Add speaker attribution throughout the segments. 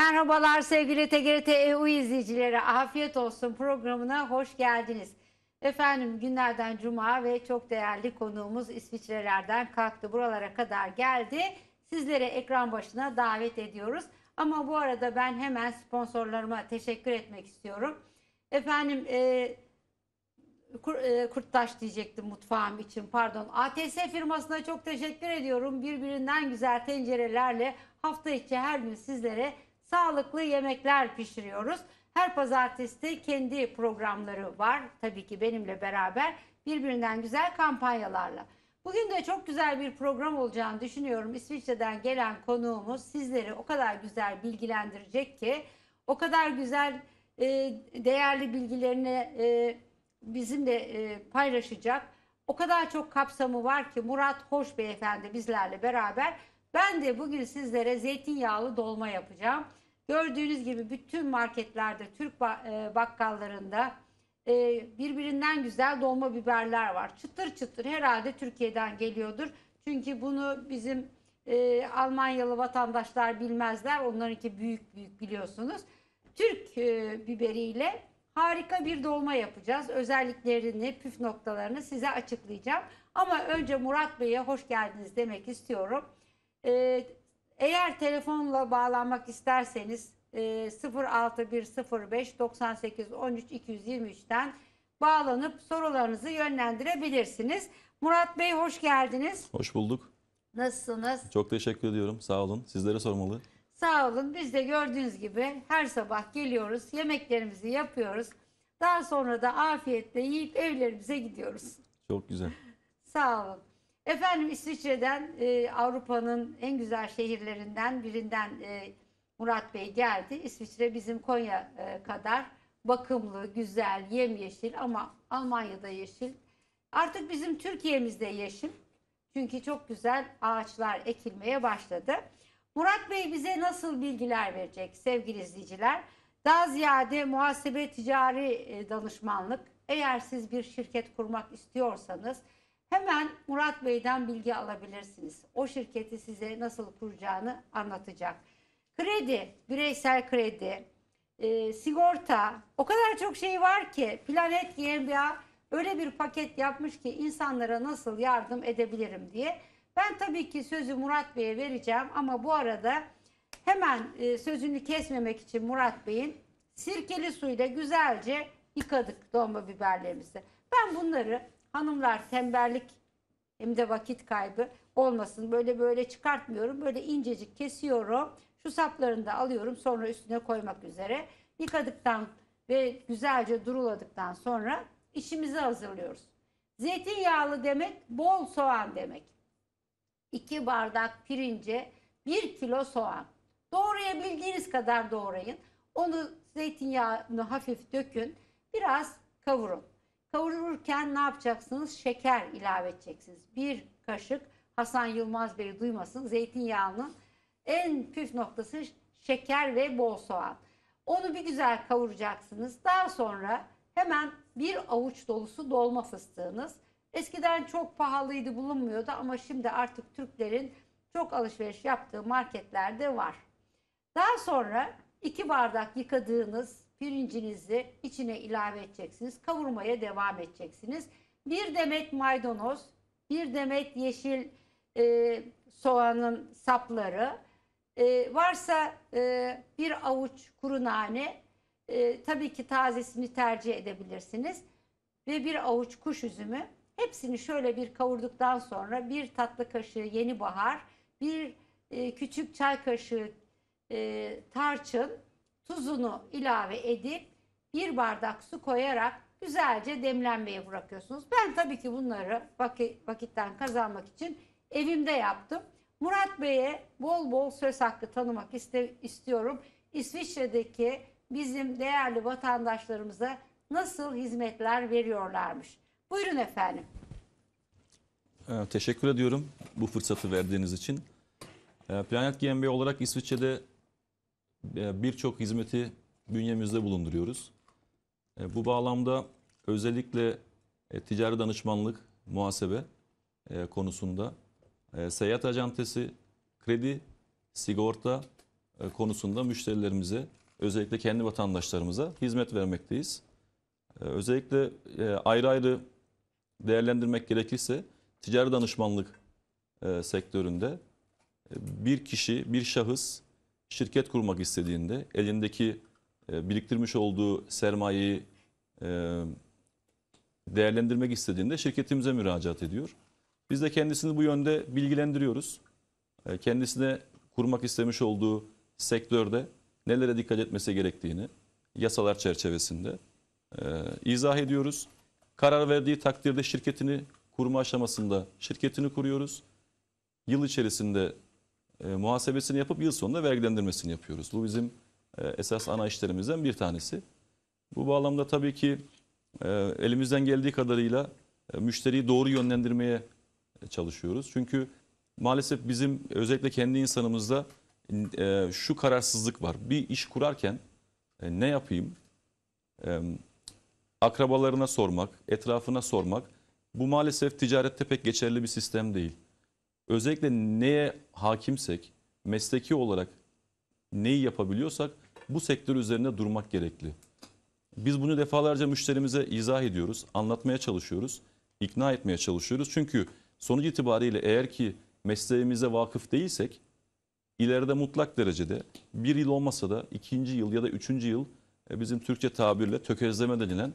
Speaker 1: Merhabalar sevgili TGRT EU izleyicileri. Afiyet olsun programına hoş geldiniz. Efendim günlerden cuma ve çok değerli konuğumuz İsviçrelerden kalktı buralara kadar geldi. Sizlere ekran başına davet ediyoruz. Ama bu arada ben hemen sponsorlarıma teşekkür etmek istiyorum. Efendim e, kur, e, kurttaş diyecektim mutfağım için pardon. ATS firmasına çok teşekkür ediyorum. Birbirinden güzel tencerelerle hafta içi her gün sizlere sağlıklı yemekler pişiriyoruz. Her pazartesi kendi programları var. Tabii ki benimle beraber birbirinden güzel kampanyalarla. Bugün de çok güzel bir program olacağını düşünüyorum. İsviçre'den gelen konuğumuz sizleri o kadar güzel bilgilendirecek ki, o kadar güzel e, değerli bilgilerini e, bizimle e, paylaşacak. O kadar çok kapsamı var ki Murat Hoş Beyefendi bizlerle beraber. Ben de bugün sizlere zeytinyağlı dolma yapacağım. Gördüğünüz gibi bütün marketlerde, Türk e, bakkallarında e, birbirinden güzel dolma biberler var. Çıtır çıtır herhalde Türkiye'den geliyordur. Çünkü bunu bizim e, Almanyalı vatandaşlar bilmezler. Onlarınki büyük büyük biliyorsunuz. Türk biberiyle harika bir dolma yapacağız. Özelliklerini, püf noktalarını size açıklayacağım. Ama önce Murat Bey'e hoş geldiniz demek istiyorum. E, eğer telefonla bağlanmak isterseniz e, 06105 98 13 223'ten bağlanıp sorularınızı yönlendirebilirsiniz. Murat Bey hoş geldiniz. Hoş bulduk. Nasılsınız?
Speaker 2: Çok teşekkür ediyorum. Sağ olun. Sizlere sormalı.
Speaker 1: Sağ olun. Biz de gördüğünüz gibi her sabah geliyoruz, yemeklerimizi yapıyoruz. Daha sonra da afiyetle yiyip evlerimize gidiyoruz. Çok güzel. Sağ olun. Efendim İsviçre'den e, Avrupa'nın en güzel şehirlerinden birinden e, Murat Bey geldi. İsviçre bizim Konya e, kadar bakımlı, güzel, yemyeşil ama Almanya'da yeşil. Artık bizim Türkiye'mizde yeşil. Çünkü çok güzel ağaçlar ekilmeye başladı. Murat Bey bize nasıl bilgiler verecek sevgili izleyiciler? Daha ziyade muhasebe ticari e, danışmanlık. Eğer siz bir şirket kurmak istiyorsanız Hemen Murat Bey'den bilgi alabilirsiniz. O şirketi size nasıl kuracağını anlatacak. Kredi, bireysel kredi, e, sigorta, o kadar çok şey var ki Planet GmbH öyle bir paket yapmış ki insanlara nasıl yardım edebilirim diye. Ben tabii ki sözü Murat Bey'e vereceğim ama bu arada hemen e, sözünü kesmemek için Murat Bey'in sirkeli suyla güzelce yıkadık dolma biberlerimizi. Ben bunları Hanımlar tembellik hem de vakit kaybı olmasın. Böyle böyle çıkartmıyorum. Böyle incecik kesiyorum. Şu saplarını da alıyorum. Sonra üstüne koymak üzere. Yıkadıktan ve güzelce duruladıktan sonra işimizi hazırlıyoruz. Zeytinyağlı demek bol soğan demek. 2 bardak pirince 1 kilo soğan. Doğrayabildiğiniz kadar doğrayın. Onu zeytinyağını hafif dökün. Biraz kavurun. Kavururken ne yapacaksınız? Şeker ilave edeceksiniz. Bir kaşık Hasan Yılmaz Bey duymasın zeytinyağının en püf noktası şeker ve bol soğan. Onu bir güzel kavuracaksınız. Daha sonra hemen bir avuç dolusu dolma fıstığınız. Eskiden çok pahalıydı bulunmuyordu ama şimdi artık Türklerin çok alışveriş yaptığı marketlerde var. Daha sonra iki bardak yıkadığınız pirincinizi içine ilave edeceksiniz. Kavurmaya devam edeceksiniz. Bir demet maydanoz, bir demet yeşil e, soğanın sapları, e, varsa e, bir avuç kuru nane, e, tabii ki tazesini tercih edebilirsiniz ve bir avuç kuş üzümü. Hepsini şöyle bir kavurduktan sonra bir tatlı kaşığı yeni bahar, bir e, küçük çay kaşığı e, tarçın, tuzunu ilave edip bir bardak su koyarak güzelce demlenmeye bırakıyorsunuz. Ben tabii ki bunları vakit, vakitten kazanmak için evimde yaptım. Murat Bey'e bol bol söz hakkı tanımak istiyorum. İsviçre'deki bizim değerli vatandaşlarımıza nasıl hizmetler veriyorlarmış. Buyurun efendim.
Speaker 2: Ee, teşekkür ediyorum bu fırsatı verdiğiniz için. Ee, Planet GmbH olarak İsviçre'de e, birçok hizmeti bünyemizde bulunduruyoruz. E, bu bağlamda özellikle e, ticari danışmanlık, muhasebe konusunda seyahat acentesi, kredi, sigorta konusunda müşterilerimize özellikle kendi vatandaşlarımıza hizmet vermekteyiz. Özellikle ayrı ayrı değerlendirmek gerekirse ticari danışmanlık sektöründe bir kişi, bir şahıs şirket kurmak istediğinde elindeki e, biriktirmiş olduğu sermayeyi e, değerlendirmek istediğinde şirketimize müracaat ediyor. Biz de kendisini bu yönde bilgilendiriyoruz. E, kendisine kurmak istemiş olduğu sektörde nelere dikkat etmesi gerektiğini yasalar çerçevesinde e, izah ediyoruz. Karar verdiği takdirde şirketini kurma aşamasında şirketini kuruyoruz. Yıl içerisinde e, muhasebesini yapıp yıl sonunda vergilendirmesini yapıyoruz. Bu bizim e, esas ana işlerimizden bir tanesi. Bu bağlamda tabii ki e, elimizden geldiği kadarıyla e, müşteriyi doğru yönlendirmeye e, çalışıyoruz. Çünkü maalesef bizim özellikle kendi insanımızda e, şu kararsızlık var. Bir iş kurarken e, ne yapayım? E, akrabalarına sormak, etrafına sormak. Bu maalesef ticarette pek geçerli bir sistem değil özellikle neye hakimsek, mesleki olarak neyi yapabiliyorsak bu sektör üzerine durmak gerekli. Biz bunu defalarca müşterimize izah ediyoruz, anlatmaya çalışıyoruz, ikna etmeye çalışıyoruz. Çünkü sonuç itibariyle eğer ki mesleğimize vakıf değilsek ileride mutlak derecede bir yıl olmasa da ikinci yıl ya da üçüncü yıl e, bizim Türkçe tabirle tökezleme denilen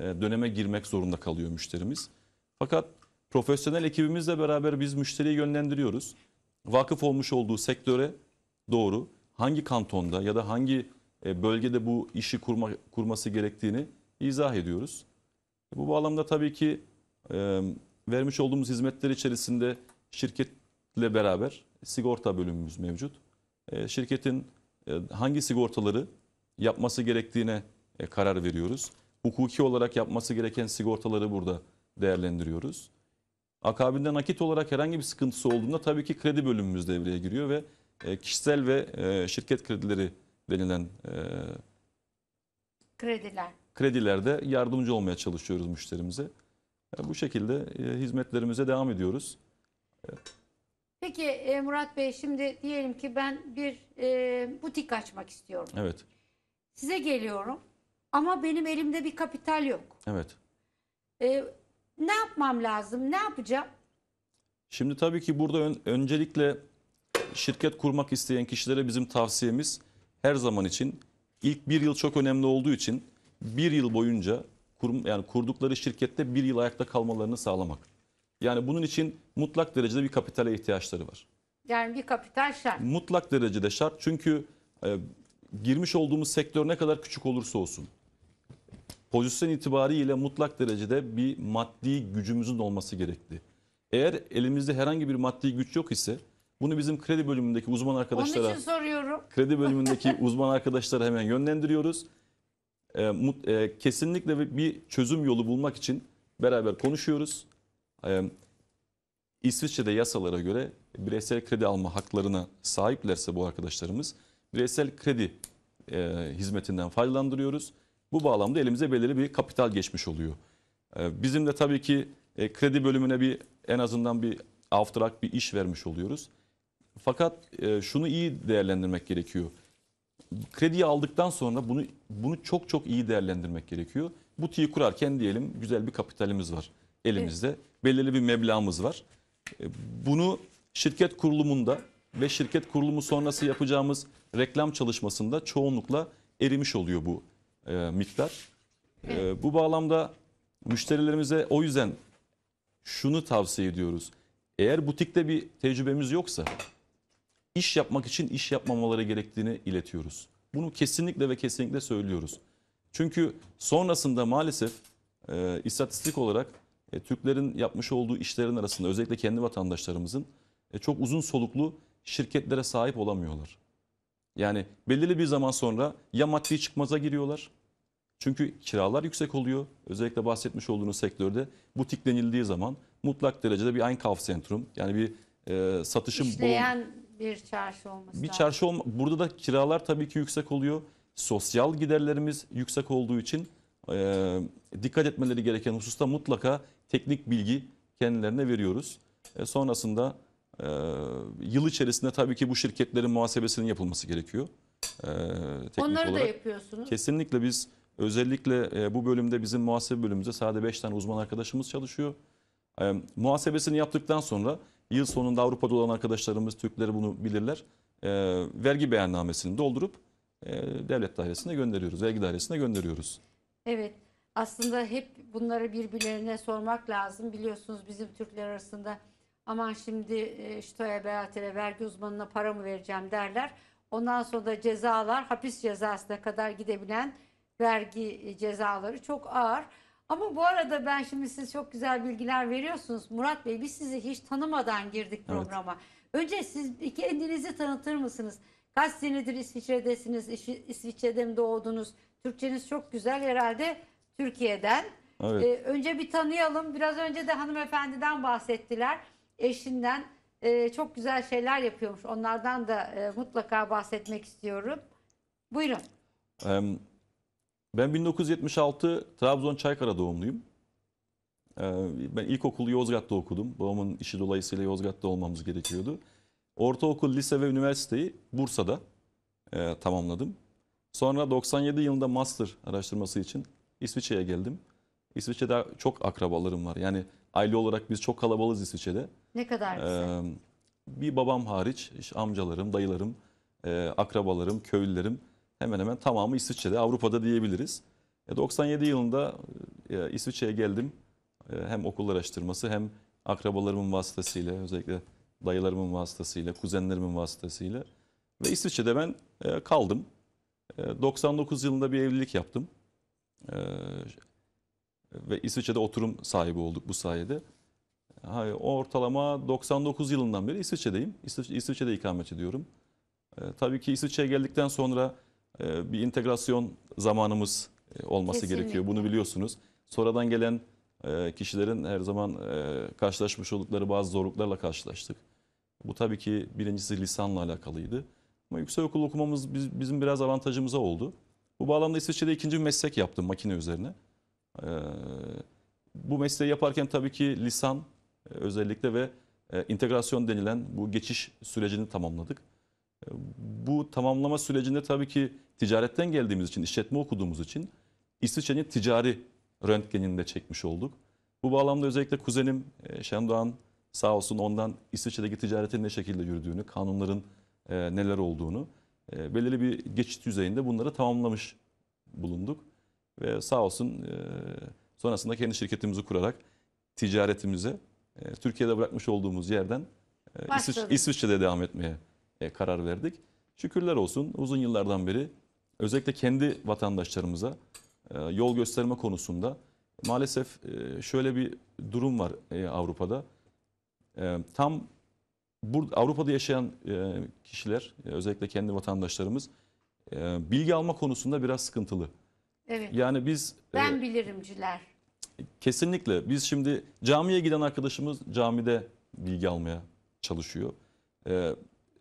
Speaker 2: e, döneme girmek zorunda kalıyor müşterimiz. Fakat Profesyonel ekibimizle beraber biz müşteriyi yönlendiriyoruz. Vakıf olmuş olduğu sektöre doğru hangi kantonda ya da hangi e, bölgede bu işi kurma, kurması gerektiğini izah ediyoruz. Bu bağlamda tabii ki e, vermiş olduğumuz hizmetler içerisinde şirketle beraber sigorta bölümümüz mevcut. E, şirketin e, hangi sigortaları yapması gerektiğine e, karar veriyoruz. Hukuki olarak yapması gereken sigortaları burada değerlendiriyoruz. Akabinde nakit olarak herhangi bir sıkıntısı olduğunda tabii ki kredi bölümümüz devreye giriyor ve e, kişisel ve e, şirket kredileri denilen e, krediler kredilerde yardımcı olmaya çalışıyoruz müşterimize. Bu şekilde hizmetlerimize devam ediyoruz.
Speaker 1: Peki Murat Bey şimdi diyelim ki ben bir butik açmak istiyorum. Evet. Size geliyorum ama benim elimde bir kapital yok. Evet. Ne yapmam lazım? Ne yapacağım?
Speaker 2: Şimdi tabii ki burada ön, öncelikle şirket kurmak isteyen kişilere bizim tavsiyemiz her zaman için ilk bir yıl çok önemli olduğu için bir yıl boyunca kur, yani kurdukları şirkette bir yıl ayakta kalmalarını sağlamak. Yani bunun için mutlak derecede bir kapitale ihtiyaçları var.
Speaker 1: Yani bir kapital şart.
Speaker 2: Mutlak derecede şart çünkü e, girmiş olduğumuz sektör ne kadar küçük olursa olsun pozisyon itibariyle mutlak derecede bir maddi gücümüzün olması gerekli. Eğer elimizde herhangi bir maddi güç yok ise bunu bizim kredi bölümündeki uzman arkadaşlara Onun için soruyorum. Kredi bölümündeki uzman arkadaşlara hemen yönlendiriyoruz. E, mut, e, kesinlikle bir çözüm yolu bulmak için beraber konuşuyoruz. E, İsviçre'de yasalara göre bireysel kredi alma haklarına sahiplerse bu arkadaşlarımız bireysel kredi e, hizmetinden faydalandırıyoruz. Bu bağlamda elimize belirli bir kapital geçmiş oluyor. Ee, bizim de tabii ki e, kredi bölümüne bir en azından bir aftrak bir iş vermiş oluyoruz. Fakat e, şunu iyi değerlendirmek gerekiyor. Krediyi aldıktan sonra bunu bunu çok çok iyi değerlendirmek gerekiyor. Bu Butiği kurarken diyelim güzel bir kapitalimiz var elimizde. Evet. Belirli bir meblağımız var. E, bunu şirket kurulumunda ve şirket kurulumu sonrası yapacağımız reklam çalışmasında çoğunlukla erimiş oluyor bu e, miktar. E, bu bağlamda müşterilerimize o yüzden şunu tavsiye ediyoruz. Eğer butikte bir tecrübemiz yoksa iş yapmak için iş yapmamaları gerektiğini iletiyoruz. Bunu kesinlikle ve kesinlikle söylüyoruz. Çünkü sonrasında maalesef e, istatistik olarak e, Türklerin yapmış olduğu işlerin arasında özellikle kendi vatandaşlarımızın e, çok uzun soluklu şirketlere sahip olamıyorlar. Yani belirli bir zaman sonra ya maddi çıkmaza giriyorlar çünkü kiralar yüksek oluyor. Özellikle bahsetmiş olduğunuz sektörde butik denildiği zaman mutlak derecede bir Einkaufszentrum yani bir e, satışın İşleyen
Speaker 1: bol... bir çarşı olması Bir
Speaker 2: çarşı olma... Burada da kiralar tabii ki yüksek oluyor. Sosyal giderlerimiz yüksek olduğu için e, dikkat etmeleri gereken hususta mutlaka teknik bilgi kendilerine veriyoruz. E, sonrasında e, yıl içerisinde tabii ki bu şirketlerin muhasebesinin yapılması gerekiyor. E, teknik Onları olarak. da yapıyorsunuz. Kesinlikle biz Özellikle e, bu bölümde bizim muhasebe bölümümüzde sadece 5 tane uzman arkadaşımız çalışıyor. E, muhasebesini yaptıktan sonra yıl sonunda Avrupa'da olan arkadaşlarımız, Türkleri bunu bilirler. E, vergi beyannamesini doldurup devlet dairesine gönderiyoruz, vergi dairesine gönderiyoruz.
Speaker 1: Evet aslında hep bunları birbirlerine sormak lazım. Biliyorsunuz bizim Türkler arasında aman şimdi Şito'ya, Beyater'e, vergi uzmanına para mı vereceğim derler. Ondan sonra da cezalar hapis cezasına kadar gidebilen vergi e, cezaları çok ağır. Ama bu arada ben şimdi siz çok güzel bilgiler veriyorsunuz. Murat Bey biz sizi hiç tanımadan girdik programa. Evet. Önce siz kendinizi tanıtır mısınız? Kaç senedir İsviçre'desiniz? İsviçre'de mi doğdunuz? Türkçeniz çok güzel herhalde Türkiye'den. Evet. Ee, önce bir tanıyalım. Biraz önce de hanımefendiden bahsettiler. Eşinden e, çok güzel şeyler yapıyormuş. Onlardan da e, mutlaka bahsetmek istiyorum. Buyurun.
Speaker 2: Um, ben 1976 Trabzon Çaykara doğumluyum. Ee, ben ilkokulu Yozgat'ta okudum. Babamın işi dolayısıyla Yozgat'ta olmamız gerekiyordu. Ortaokul, lise ve üniversiteyi Bursa'da e, tamamladım. Sonra 97 yılında master araştırması için İsviçre'ye geldim. İsviçre'de çok akrabalarım var. Yani aile olarak biz çok kalabalığız İsviçre'de. Ne kadar ee, güzel. Ee, bir babam hariç işte amcalarım, dayılarım, e, akrabalarım, köylülerim hemen hemen tamamı İsviçre'de, Avrupa'da diyebiliriz. 97 e, yılında e, İsviçre'ye geldim. E, hem okul araştırması hem akrabalarımın vasıtasıyla özellikle dayılarımın vasıtasıyla, kuzenlerimin vasıtasıyla ve İsviçre'de ben kaldım. 99 yılında bir evlilik yaptım. Ve İsviçre'de oturum sahibi olduk bu sayede. Hayır, ortalama 99 yılından beri İsviçre'deyim. İsviçre'de ikamet ediyorum. Tabii ki İsviçre'ye geldikten sonra ee, bir integrasyon zamanımız e, olması Kesinlikle. gerekiyor. Bunu biliyorsunuz. Sonradan gelen e, kişilerin her zaman e, karşılaşmış oldukları bazı zorluklarla karşılaştık. Bu tabii ki birincisi lisanla alakalıydı. Ama yüksek okul okumamız bizim biraz avantajımıza oldu. Bu bağlamda İsviçre'de ikinci bir meslek yaptım makine üzerine. Ee, bu mesleği yaparken tabii ki lisan özellikle ve integrasyon denilen bu geçiş sürecini tamamladık. Bu tamamlama sürecinde tabii ki ticaretten geldiğimiz için, işletme okuduğumuz için İsviçre'nin ticari röntgenini de çekmiş olduk. Bu bağlamda özellikle kuzenim e, Şendoğan sağ olsun ondan İsviçre'deki ticaretin ne şekilde yürüdüğünü, kanunların e, neler olduğunu e, belirli bir geçit düzeyinde bunları tamamlamış bulunduk. Ve sağ olsun sonrasında kendi şirketimizi kurarak ticaretimize Türkiye'de bırakmış olduğumuz yerden İsviçre'de devam etmeye e, karar verdik. Şükürler olsun uzun yıllardan beri özellikle kendi vatandaşlarımıza e, yol gösterme konusunda maalesef e, şöyle bir durum var Avrupa'da. tam Avrupa'da yaşayan kişiler özellikle kendi vatandaşlarımız bilgi alma konusunda biraz sıkıntılı. Evet. Yani biz
Speaker 1: ben bilirimciler.
Speaker 2: Kesinlikle. Biz şimdi camiye giden arkadaşımız camide bilgi almaya çalışıyor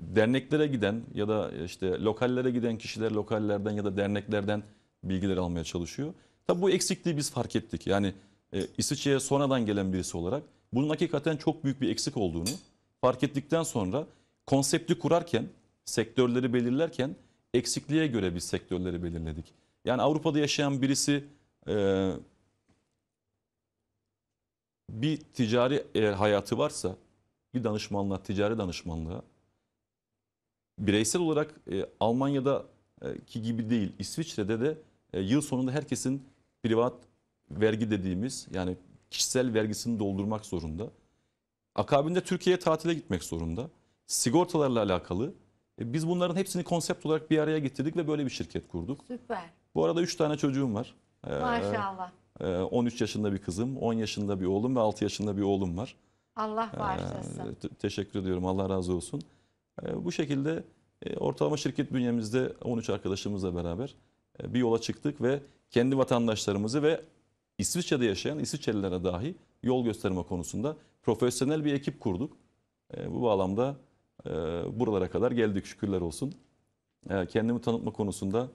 Speaker 2: derneklere giden ya da e, işte lokallere giden kişiler lokallerden ya da derneklerden bilgiler almaya çalışıyor. Tabi bu eksikliği biz fark ettik. Yani e, İsviçre'ye sonradan gelen birisi olarak bunun hakikaten çok büyük bir eksik olduğunu fark ettikten sonra konsepti kurarken, sektörleri belirlerken eksikliğe göre biz sektörleri belirledik. Yani Avrupa'da yaşayan birisi e, bir ticari eğer hayatı varsa bir danışmanlığa, ticari danışmanlığa bireysel olarak e, Almanya'da ki gibi değil İsviçre'de de e, yıl sonunda herkesin privat vergi dediğimiz yani kişisel vergisini doldurmak zorunda. Akabinde Türkiye'ye tatile gitmek zorunda. Sigortalarla alakalı. E, biz bunların hepsini konsept olarak bir araya getirdik ve böyle bir şirket kurduk. Süper. Bu arada 3 tane çocuğum var. E, Maşallah. E, 13 yaşında bir kızım, 10 yaşında bir oğlum ve 6 yaşında bir oğlum var.
Speaker 1: Allah bağışlasın. E,
Speaker 2: teşekkür ediyorum. Allah razı olsun. Ee, bu şekilde e, ortalama şirket bünyemizde 13 arkadaşımızla beraber e, bir yola çıktık ve kendi vatandaşlarımızı ve İsviçre'de yaşayan İsviçrelilere dahi yol gösterme konusunda profesyonel bir ekip kurduk. E, bu bağlamda buralara kadar geldik şükürler olsun. Kendimi tanıtma konusunda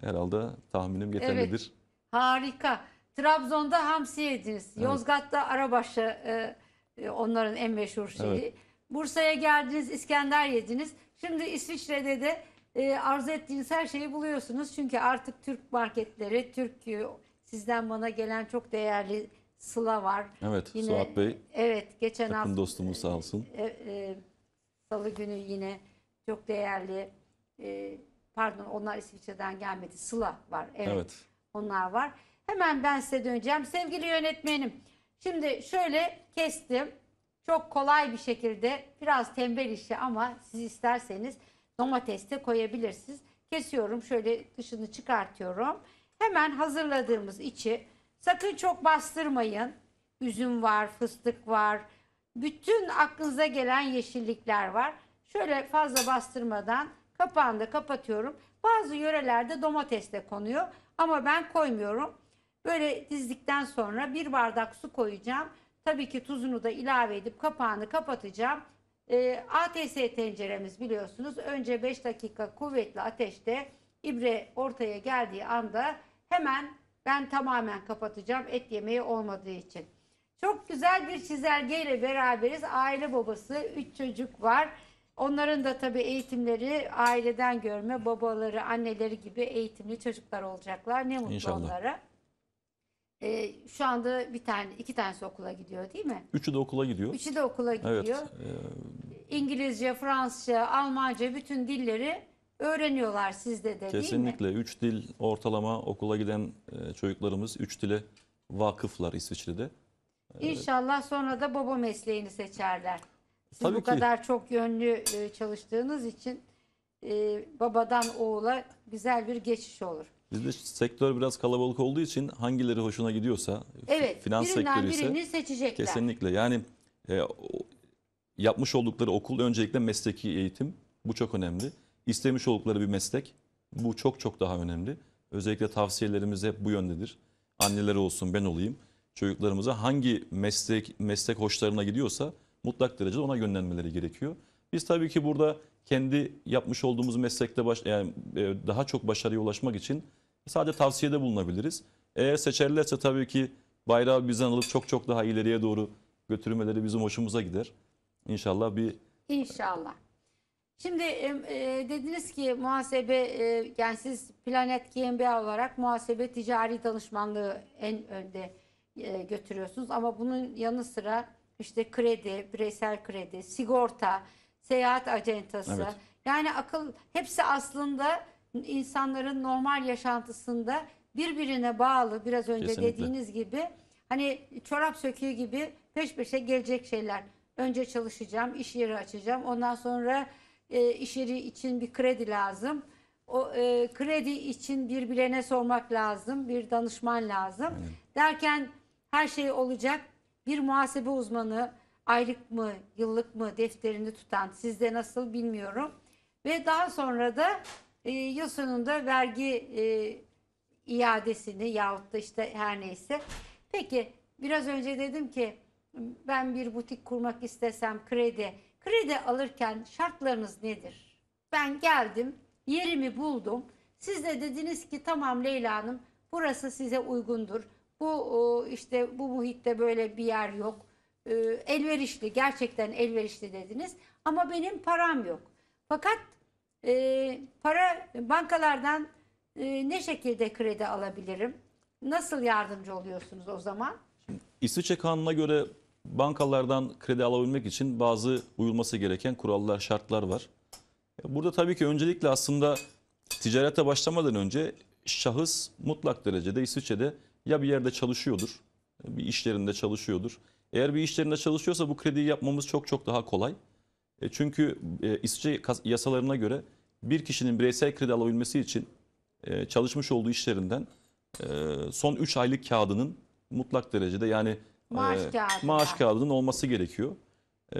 Speaker 2: herhalde tahminim yeterlidir. Evet,
Speaker 1: harika. Trabzon'da hamsi yediniz. Evet. Yozgat'ta arabaşı onların en meşhur şeyi. Evet. Bursa'ya geldiniz, İskender yediniz. Şimdi İsviçre'de de e, arzu ettiğiniz her şeyi buluyorsunuz. Çünkü artık Türk marketleri, Türk e, sizden bana gelen çok değerli Sıla var. Evet, yine, Suat Bey. Evet, geçen hafta.
Speaker 2: dostumuz sağ olsun.
Speaker 1: E, e, Salı günü yine çok değerli, e, pardon onlar İsviçre'den gelmedi. Sıla var, evet. evet. Onlar var. Hemen ben size döneceğim. Sevgili yönetmenim, şimdi şöyle kestim. Çok kolay bir şekilde biraz tembel işi ama siz isterseniz domates de koyabilirsiniz. Kesiyorum şöyle dışını çıkartıyorum. Hemen hazırladığımız içi sakın çok bastırmayın. Üzüm var, fıstık var. Bütün aklınıza gelen yeşillikler var. Şöyle fazla bastırmadan kapağını da kapatıyorum. Bazı yörelerde domates de konuyor ama ben koymuyorum. Böyle dizdikten sonra bir bardak su koyacağım. Tabii ki tuzunu da ilave edip kapağını kapatacağım. E, ee, ATS tenceremiz biliyorsunuz önce 5 dakika kuvvetli ateşte ibre ortaya geldiği anda hemen ben tamamen kapatacağım et yemeği olmadığı için. Çok güzel bir çizelgeyle beraberiz. Aile babası, 3 çocuk var. Onların da tabii eğitimleri aileden görme, babaları, anneleri gibi eğitimli çocuklar olacaklar. Ne mutlu İnşallah. onlara. E, şu anda bir tane, iki tanesi okula gidiyor değil mi?
Speaker 2: Üçü de okula gidiyor. Üçü de okula gidiyor. Evet.
Speaker 1: E, İngilizce, Fransızca, Almanca bütün dilleri öğreniyorlar sizde de değil mi? Kesinlikle.
Speaker 2: Üç dil ortalama okula giden e, çocuklarımız üç dile vakıflar İsviçre'de.
Speaker 1: E, İnşallah sonra da baba mesleğini seçerler.
Speaker 2: Siz Tabii bu ki. kadar
Speaker 1: çok yönlü e, çalıştığınız için e, babadan oğula güzel bir geçiş olur.
Speaker 2: Bizde sektör biraz kalabalık olduğu için hangileri hoşuna gidiyorsa evet, finans sektörü ise seçecekler. kesinlikle yani e, yapmış oldukları okul öncelikle mesleki eğitim bu çok önemli. İstemiş oldukları bir meslek bu çok çok daha önemli. Özellikle tavsiyelerimiz hep bu yöndedir. Anneler olsun ben olayım çocuklarımıza hangi meslek meslek hoşlarına gidiyorsa mutlak derecede ona yönlenmeleri gerekiyor. Biz tabii ki burada kendi yapmış olduğumuz meslekte baş, yani e, daha çok başarıya ulaşmak için Sadece tavsiyede bulunabiliriz. Eğer seçerlerse tabii ki bayrağı bizden alıp çok çok daha ileriye doğru götürmeleri bizim hoşumuza gider. İnşallah bir...
Speaker 1: İnşallah. Şimdi e, dediniz ki muhasebe, e, yani siz Planet GmbH olarak muhasebe ticari danışmanlığı en önde e, götürüyorsunuz. Ama bunun yanı sıra işte kredi, bireysel kredi, sigorta, seyahat acentası. Evet. Yani akıl hepsi aslında insanların normal yaşantısında birbirine bağlı biraz önce Kesinlikle. dediğiniz gibi hani çorap söküğü gibi peş peşe gelecek şeyler. Önce çalışacağım, iş yeri açacağım. Ondan sonra e, iş yeri için bir kredi lazım. O e, kredi için bir bilene sormak lazım, bir danışman lazım. Evet. Derken her şey olacak. Bir muhasebe uzmanı aylık mı, yıllık mı defterini tutan, sizde nasıl bilmiyorum. Ve daha sonra da e, ee, yıl sonunda vergi e, iadesini yahut da işte her neyse. Peki biraz önce dedim ki ben bir butik kurmak istesem kredi. Kredi alırken şartlarınız nedir? Ben geldim, yerimi buldum. Siz de dediniz ki tamam Leyla Hanım burası size uygundur. Bu işte bu muhitte böyle bir yer yok. Ee, elverişli, gerçekten elverişli dediniz. Ama benim param yok. Fakat e, para bankalardan e, ne şekilde kredi alabilirim? Nasıl yardımcı oluyorsunuz o zaman?
Speaker 2: İsviçre kanununa göre bankalardan kredi alabilmek için bazı uyulması gereken kurallar, şartlar var. E, burada tabii ki öncelikle aslında ticarete başlamadan önce şahıs mutlak derecede İsviçre'de ya bir yerde çalışıyordur, bir iş yerinde çalışıyordur. Eğer bir iş yerinde çalışıyorsa bu krediyi yapmamız çok çok daha kolay. E, çünkü e, İsviçre yasalarına göre bir kişinin bireysel kredi alabilmesi için e, çalışmış olduğu işlerinden e, son 3 aylık kağıdının mutlak derecede yani maaş, maaş kağıdının olması gerekiyor.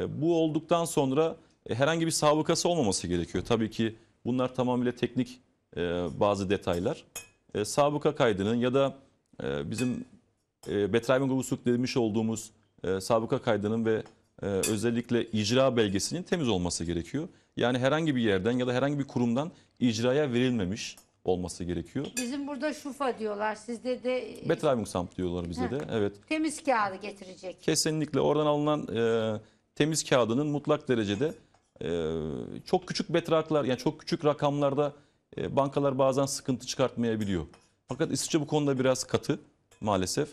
Speaker 2: bu olduktan sonra herhangi bir sabıkası olmaması gerekiyor. Tabii ki bunlar tamamıyla teknik bazı detaylar. E, sabıka kaydının ya da bizim e, Betreiben Grubusluk demiş olduğumuz e, sabıka kaydının ve e, özellikle icra belgesinin temiz olması gerekiyor. Yani herhangi bir yerden ya da herhangi bir kurumdan icraya verilmemiş olması gerekiyor.
Speaker 1: Bizim burada şufa diyorlar. Sizde de
Speaker 2: e, Betravingsamp diyorlar bize Ha. de. Evet.
Speaker 1: temiz kağıdı getirecek.
Speaker 2: Kesinlikle oradan alınan e, temiz kağıdının mutlak derecede e, çok küçük betraklar yani çok küçük rakamlarda e, bankalar bazen sıkıntı çıkartmayabiliyor. Fakat İsviçre bu konuda biraz katı maalesef.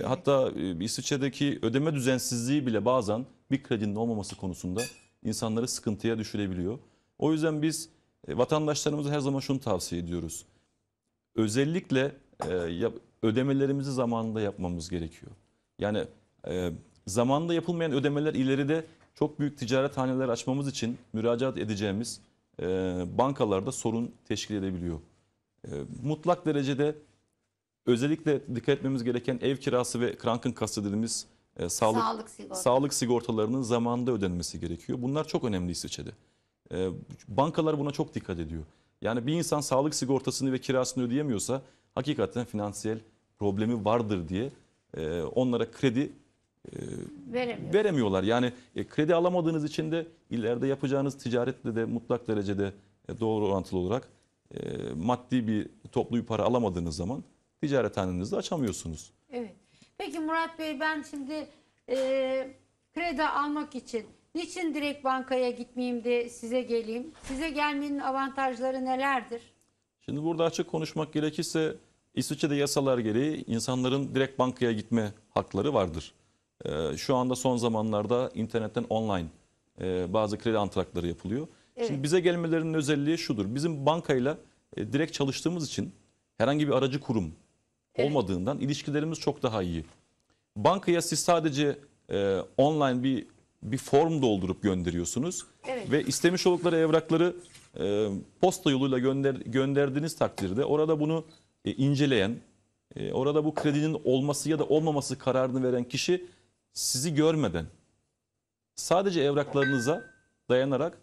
Speaker 2: E, hatta e, İsviçre'deki ödeme düzensizliği bile bazen bir kredinin olmaması konusunda insanları sıkıntıya düşürebiliyor. O yüzden biz e, vatandaşlarımıza her zaman şunu tavsiye ediyoruz. Özellikle ödemelerimizi zamanında yapmamız gerekiyor. Yani zamanında yapılmayan ödemeler ileride çok büyük ticarethaneler açmamız için müracaat edeceğimiz bankalarda sorun teşkil edebiliyor. Mutlak derecede Özellikle dikkat etmemiz gereken ev kirası ve Krankın dediğimiz e, sağlık, sağlık, sigorta. sağlık sigortalarının zamanında ödenmesi gerekiyor. Bunlar çok önemli İsviçre'de. E, bankalar buna çok dikkat ediyor. Yani bir insan sağlık sigortasını ve kirasını ödeyemiyorsa hakikaten finansiyel problemi vardır diye e, onlara kredi e, veremiyorlar. veremiyorlar. Yani e, kredi alamadığınız için de ileride yapacağınız ticaretle de mutlak derecede e, doğru orantılı olarak e, maddi bir toplu bir para alamadığınız zaman ticarethanenizi açamıyorsunuz.
Speaker 1: Evet. Peki Murat Bey ben şimdi e, kredi almak için niçin direkt bankaya gitmeyeyim de size geleyim? Size gelmenin avantajları nelerdir?
Speaker 2: Şimdi burada açık konuşmak gerekirse İsviçre'de yasalar gereği insanların direkt bankaya gitme hakları vardır. E, şu anda son zamanlarda internetten online e, bazı kredi antrakları yapılıyor. Evet. Şimdi bize gelmelerinin özelliği şudur. Bizim bankayla e, direkt çalıştığımız için herhangi bir aracı kurum evet. olmadığından ilişkilerimiz çok daha iyi. Bankaya siz sadece e, online bir bir form doldurup gönderiyorsunuz evet. ve istemiş oldukları evrakları e, posta yoluyla gönder, gönderdiğiniz takdirde orada bunu e, inceleyen, e, orada bu kredinin olması ya da olmaması kararını veren kişi sizi görmeden sadece evraklarınıza dayanarak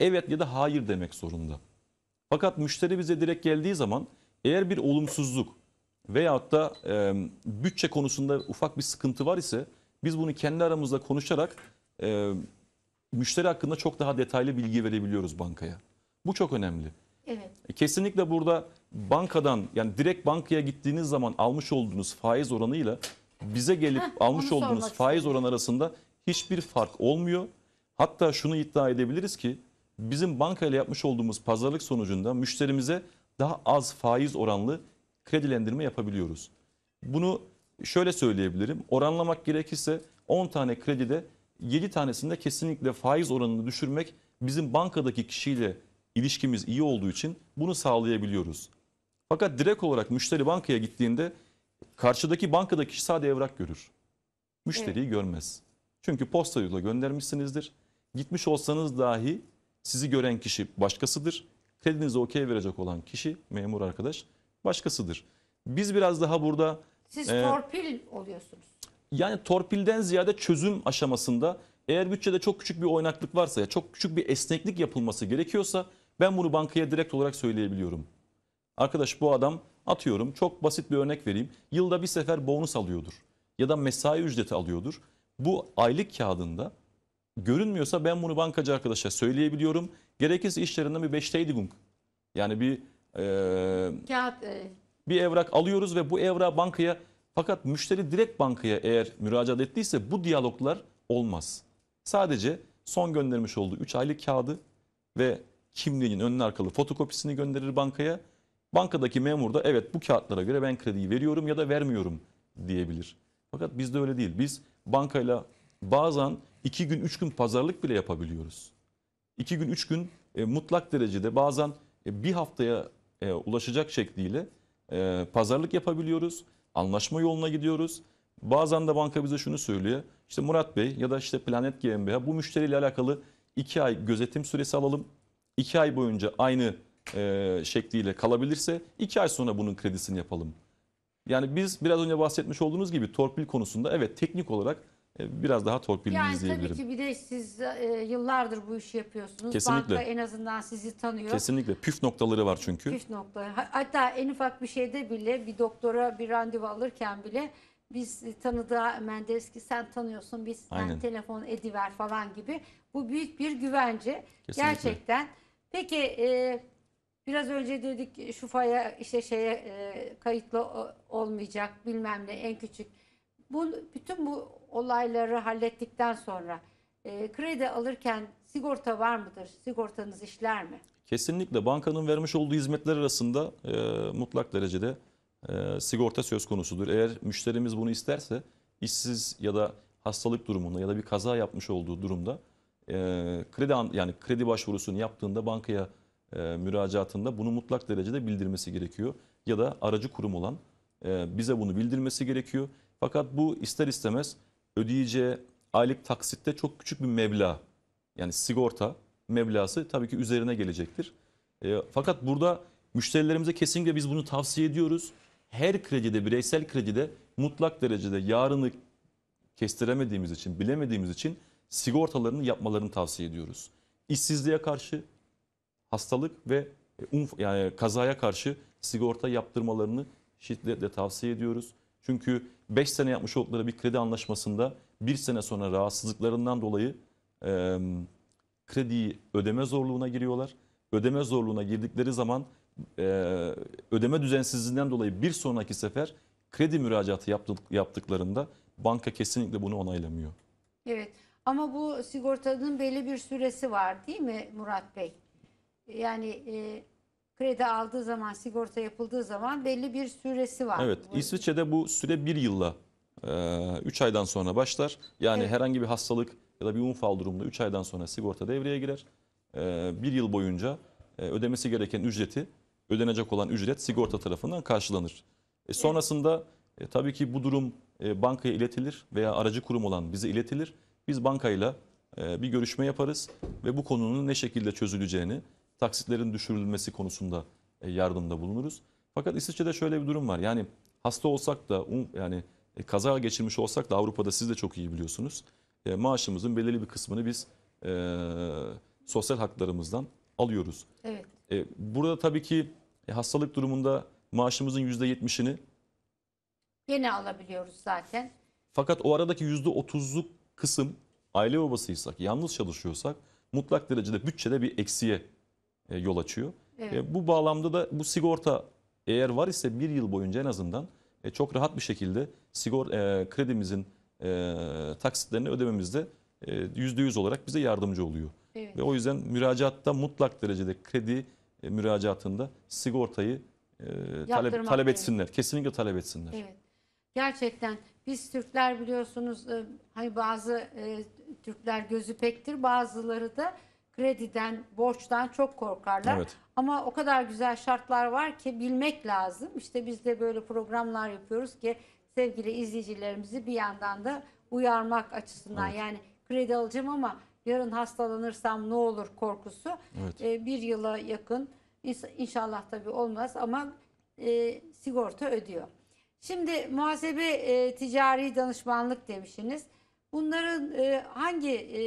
Speaker 2: evet ya da hayır demek zorunda. Fakat müşteri bize direkt geldiği zaman eğer bir olumsuzluk veyahut da e, bütçe konusunda ufak bir sıkıntı var ise biz bunu kendi aramızda konuşarak e, müşteri hakkında çok daha detaylı bilgi verebiliyoruz bankaya. Bu çok önemli. Evet. E, kesinlikle burada bankadan yani direkt bankaya gittiğiniz zaman almış olduğunuz faiz oranıyla bize gelip Heh, almış olduğunuz faiz istedim. oranı arasında hiçbir fark olmuyor. Hatta şunu iddia edebiliriz ki bizim bankayla yapmış olduğumuz pazarlık sonucunda müşterimize daha az faiz oranlı kredilendirme yapabiliyoruz. Bunu şöyle söyleyebilirim. Oranlamak gerekirse 10 tane kredide 7 tanesinde kesinlikle faiz oranını düşürmek bizim bankadaki kişiyle ilişkimiz iyi olduğu için bunu sağlayabiliyoruz. Fakat direkt olarak müşteri bankaya gittiğinde karşıdaki bankadaki kişi sade evrak görür. Müşteriyi evet. görmez. Çünkü posta yoluyla göndermişsinizdir. Gitmiş olsanız dahi sizi gören kişi başkasıdır. kredinizi okey verecek olan kişi memur arkadaş başkasıdır. Biz biraz daha burada... Siz e,
Speaker 1: torpil oluyorsunuz.
Speaker 2: Yani torpilden ziyade çözüm aşamasında eğer bütçede çok küçük bir oynaklık varsa ya çok küçük bir esneklik yapılması gerekiyorsa ben bunu bankaya direkt olarak söyleyebiliyorum. Arkadaş bu adam atıyorum çok basit bir örnek vereyim. Yılda bir sefer bonus alıyordur ya da mesai ücreti alıyordur. Bu aylık kağıdında görünmüyorsa ben bunu bankacı arkadaşa söyleyebiliyorum. Gerekirse işlerinden bir 5 teydigunk yani bir Kağıt, e, bir evrak alıyoruz ve bu evrağı bankaya fakat müşteri direkt bankaya eğer müracaat ettiyse bu diyaloglar olmaz. Sadece son göndermiş olduğu 3 aylık kağıdı ve kimliğinin önlü arkalı fotokopisini gönderir bankaya. Bankadaki memur da evet bu kağıtlara göre ben krediyi veriyorum ya da vermiyorum diyebilir. Fakat bizde öyle değil. Biz bankayla bazen 2 gün 3 gün pazarlık bile yapabiliyoruz. 2 gün 3 gün e, mutlak derecede bazen e, bir haftaya e, ulaşacak şekliyle e, pazarlık yapabiliyoruz. Anlaşma yoluna gidiyoruz. Bazen de banka bize şunu söylüyor. İşte Murat Bey ya da işte Planet GmbH bu müşteriyle alakalı 2 ay gözetim süresi alalım. 2 ay boyunca aynı e, şekliyle kalabilirse 2 ay sonra bunun kredisini yapalım. Yani biz biraz önce bahsetmiş olduğunuz gibi torpil konusunda evet teknik olarak e, biraz daha torpilliyiz yani diyebilirim. Yani tabii ki
Speaker 1: bir de siz e, yıllardır bu işi yapıyorsunuz. Kesinlikle. Banka en azından sizi tanıyor. Kesinlikle.
Speaker 2: Püf noktaları var çünkü.
Speaker 1: Püf noktaları. Hatta en ufak bir şeyde bile bir doktora bir randevu alırken bile biz tanıdığı Menderes ki sen tanıyorsun biz sen telefon ediver falan gibi. Bu büyük bir güvence. Kesinlikle. Gerçekten. Peki e, biraz önce dedik şu şufaya işte şeye e, kayıtlı olmayacak bilmem ne en küçük. Bu, bütün bu olayları hallettikten sonra e, kredi alırken sigorta var mıdır? Sigortanız işler mi?
Speaker 2: Kesinlikle bankanın vermiş olduğu hizmetler arasında e, mutlak derecede e, sigorta söz konusudur. Eğer müşterimiz bunu isterse işsiz ya da hastalık durumunda ya da bir kaza yapmış olduğu durumda e, kredi yani kredi başvurusunu yaptığında bankaya e, müracaatında bunu mutlak derecede bildirmesi gerekiyor ya da aracı kurum olan e, bize bunu bildirmesi gerekiyor. Fakat bu ister istemez ödeyeceği aylık taksitte çok küçük bir meblağ yani sigorta meblası tabii ki üzerine gelecektir. E, fakat burada müşterilerimize kesinlikle biz bunu tavsiye ediyoruz. Her kredide, bireysel kredide mutlak derecede yarını kestiremediğimiz için, bilemediğimiz için sigortalarını yapmalarını tavsiye ediyoruz. İşsizliğe karşı, hastalık ve e, yani kazaya karşı sigorta yaptırmalarını şiddetle tavsiye ediyoruz. Çünkü 5 sene yapmış oldukları bir kredi anlaşmasında bir sene sonra rahatsızlıklarından dolayı e, krediyi ödeme zorluğuna giriyorlar. Ödeme zorluğuna girdikleri zaman e, ödeme düzensizliğinden dolayı bir sonraki sefer kredi müracaatı yaptık, yaptıklarında banka kesinlikle bunu onaylamıyor.
Speaker 1: Evet ama bu sigortanın belli bir süresi var değil mi Murat Bey? Yani e, kredi aldığı zaman, sigorta yapıldığı zaman belli bir süresi var. Evet,
Speaker 2: İsviçre'de bu süre bir yılla, 3 aydan sonra başlar. Yani evet. herhangi bir hastalık ya da bir unfal durumda 3 aydan sonra sigorta devreye girer. Bir yıl boyunca ödemesi gereken ücreti, ödenecek olan ücret sigorta tarafından karşılanır. E sonrasında e, tabii ki bu durum e, bankaya iletilir veya aracı kurum olan bize iletilir. Biz bankayla e, bir görüşme yaparız ve bu konunun ne şekilde çözüleceğini taksitlerin düşürülmesi konusunda e, yardımda bulunuruz. Fakat İsviçre'de şöyle bir durum var. Yani hasta olsak da um, yani e, kaza geçirmiş olsak da Avrupa'da siz de çok iyi biliyorsunuz. E, maaşımızın belirli bir kısmını biz e, sosyal haklarımızdan alıyoruz. Evet. E, burada tabii ki hastalık durumunda maaşımızın yüzde %70'ini
Speaker 1: yine alabiliyoruz zaten.
Speaker 2: Fakat o aradaki yüzde otuzluk kısım aile babasıysak, yalnız çalışıyorsak mutlak derecede bütçede bir eksiye e, yol açıyor. Evet. E, bu bağlamda da bu sigorta eğer var ise bir yıl boyunca en azından e, çok rahat bir şekilde sigor kredimizin taksitlerini ödememizde yüzde yüz olarak bize yardımcı oluyor. Evet. Ve o yüzden müracaatta mutlak derecede kredi müracaatında sigortayı talep, talep etsinler. Evet. Kesinlikle talep etsinler.
Speaker 1: Evet. Gerçekten biz Türkler biliyorsunuz hani bazı Türkler gözü pektir bazıları da krediden, borçtan çok korkarlar. Evet. Ama o kadar güzel şartlar var ki bilmek lazım. İşte biz de böyle programlar yapıyoruz ki sevgili izleyicilerimizi bir yandan da uyarmak açısından evet. yani kredi alacağım ama yarın hastalanırsam ne olur korkusu evet. e, bir yıla yakın inşallah tabii olmaz ama e, sigorta ödüyor. Şimdi muhasebe e, ticari danışmanlık demişsiniz. Bunların e, hangi e,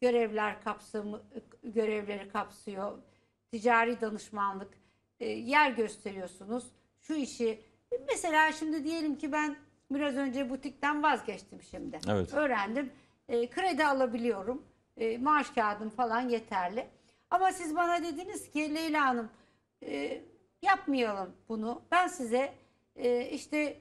Speaker 1: görevler kapsamı görevleri kapsıyor. Ticari danışmanlık e, yer gösteriyorsunuz. Şu işi mesela şimdi diyelim ki ben biraz önce butikten vazgeçtim şimdi. Evet. Öğrendim. E, kredi alabiliyorum. E, maaş kağıdım falan yeterli. Ama siz bana dediniz ki Leyla Hanım e, yapmayalım bunu. Ben size e, işte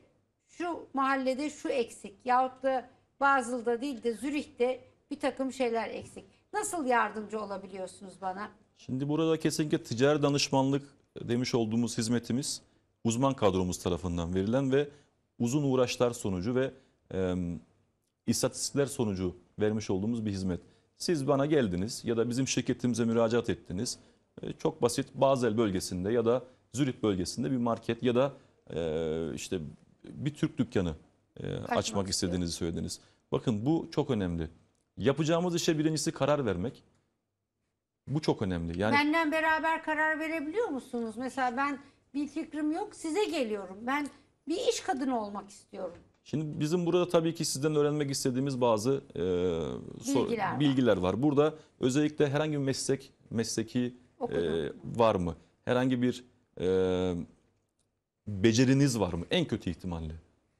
Speaker 1: şu mahallede şu eksik yahut da Bazıl'da değil de Zürih'te bir takım şeyler eksik. Nasıl yardımcı olabiliyorsunuz bana?
Speaker 2: Şimdi burada kesinlikle ticari danışmanlık demiş olduğumuz hizmetimiz uzman kadromuz tarafından verilen ve uzun uğraşlar sonucu ve e, istatistikler sonucu vermiş olduğumuz bir hizmet. Siz bana geldiniz ya da bizim şirketimize müracaat ettiniz. E, çok basit Bazel bölgesinde ya da Zürich bölgesinde bir market ya da e, işte bir Türk dükkanı e, açmak istediğinizi söylediniz. Bakın bu çok önemli. Yapacağımız işe birincisi karar vermek. Bu çok önemli. Yani
Speaker 1: Benden beraber karar verebiliyor musunuz? Mesela ben bir fikrim yok size geliyorum. Ben bir iş kadını olmak istiyorum.
Speaker 2: Şimdi bizim burada tabii ki sizden öğrenmek istediğimiz bazı e, sor- Bilgiler var. bilgiler var. Burada özellikle herhangi bir meslek mesleki e, var mı? Herhangi bir e, beceriniz var mı? En kötü ihtimalle.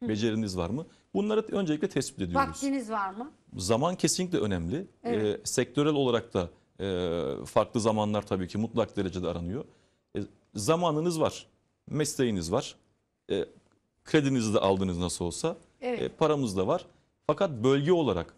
Speaker 2: Beceriniz var mı? Bunları öncelikle tespit ediyoruz.
Speaker 1: Vaktiniz var mı?
Speaker 2: Zaman kesinlikle önemli. Evet. E, sektörel olarak da e, farklı zamanlar tabii ki mutlak derecede aranıyor. E, zamanınız var, mesleğiniz var, e, kredinizi de aldınız nasıl olsa, evet. e, paramız da var. Fakat bölge olarak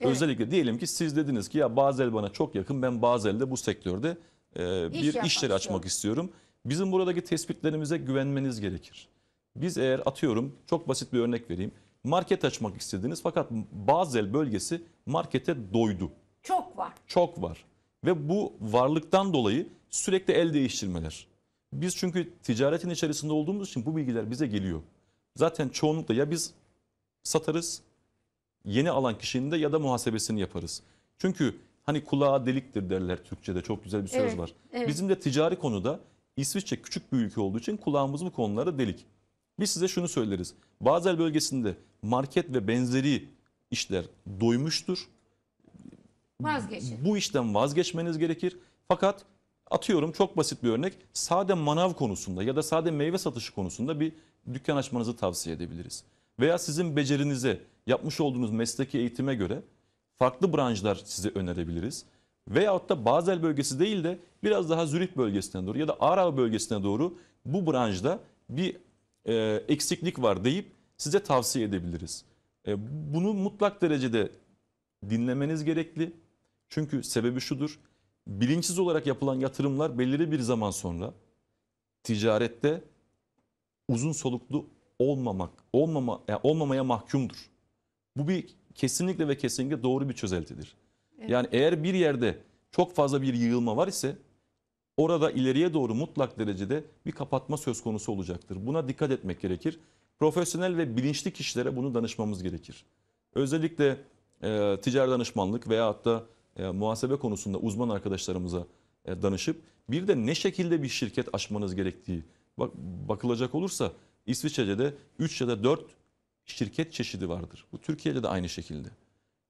Speaker 2: evet. özellikle diyelim ki siz dediniz ki ya Bazel bana çok yakın ben Bazel'de bu sektörde e, bir işleri açmak istiyorum. Bizim buradaki tespitlerimize güvenmeniz gerekir. Biz eğer atıyorum çok basit bir örnek vereyim. Market açmak istediniz fakat Basel bölgesi markete doydu. Çok var. Çok var. Ve bu varlıktan dolayı sürekli el değiştirmeler. Biz çünkü ticaretin içerisinde olduğumuz için bu bilgiler bize geliyor. Zaten çoğunlukla ya biz satarız yeni alan kişinin de ya da muhasebesini yaparız. Çünkü hani kulağa deliktir derler Türkçe'de çok güzel bir söz evet, var. Evet. Bizim de ticari konuda İsviçre küçük bir ülke olduğu için kulağımız bu konulara delik. Biz size şunu söyleriz. Bazel bölgesinde market ve benzeri işler doymuştur.
Speaker 1: Vazgeçin.
Speaker 2: Bu işten vazgeçmeniz gerekir. Fakat atıyorum çok basit bir örnek. Sade manav konusunda ya da sade meyve satışı konusunda bir dükkan açmanızı tavsiye edebiliriz. Veya sizin becerinize, yapmış olduğunuz mesleki eğitime göre farklı branşlar size önerebiliriz. Veyahut da Bazel bölgesi değil de biraz daha Zürich bölgesine doğru ya da Arau bölgesine doğru bu branşda bir e, eksiklik var deyip size tavsiye edebiliriz. E, bunu mutlak derecede dinlemeniz gerekli. Çünkü sebebi şudur. Bilinçsiz olarak yapılan yatırımlar belirli bir zaman sonra ticarette uzun soluklu olmamak, olmama, yani olmamaya mahkumdur. Bu bir kesinlikle ve kesinlikle doğru bir çözeltidir. Evet. Yani eğer bir yerde çok fazla bir yığılma var ise orada ileriye doğru mutlak derecede bir kapatma söz konusu olacaktır. Buna dikkat etmek gerekir. Profesyonel ve bilinçli kişilere bunu danışmamız gerekir. Özellikle e, ticari danışmanlık veya hatta e, muhasebe konusunda uzman arkadaşlarımıza e, danışıp bir de ne şekilde bir şirket açmanız gerektiği bak, bakılacak olursa İsviçre'de de 3 ya da 4 şirket çeşidi vardır. Bu Türkiye'de de aynı şekilde.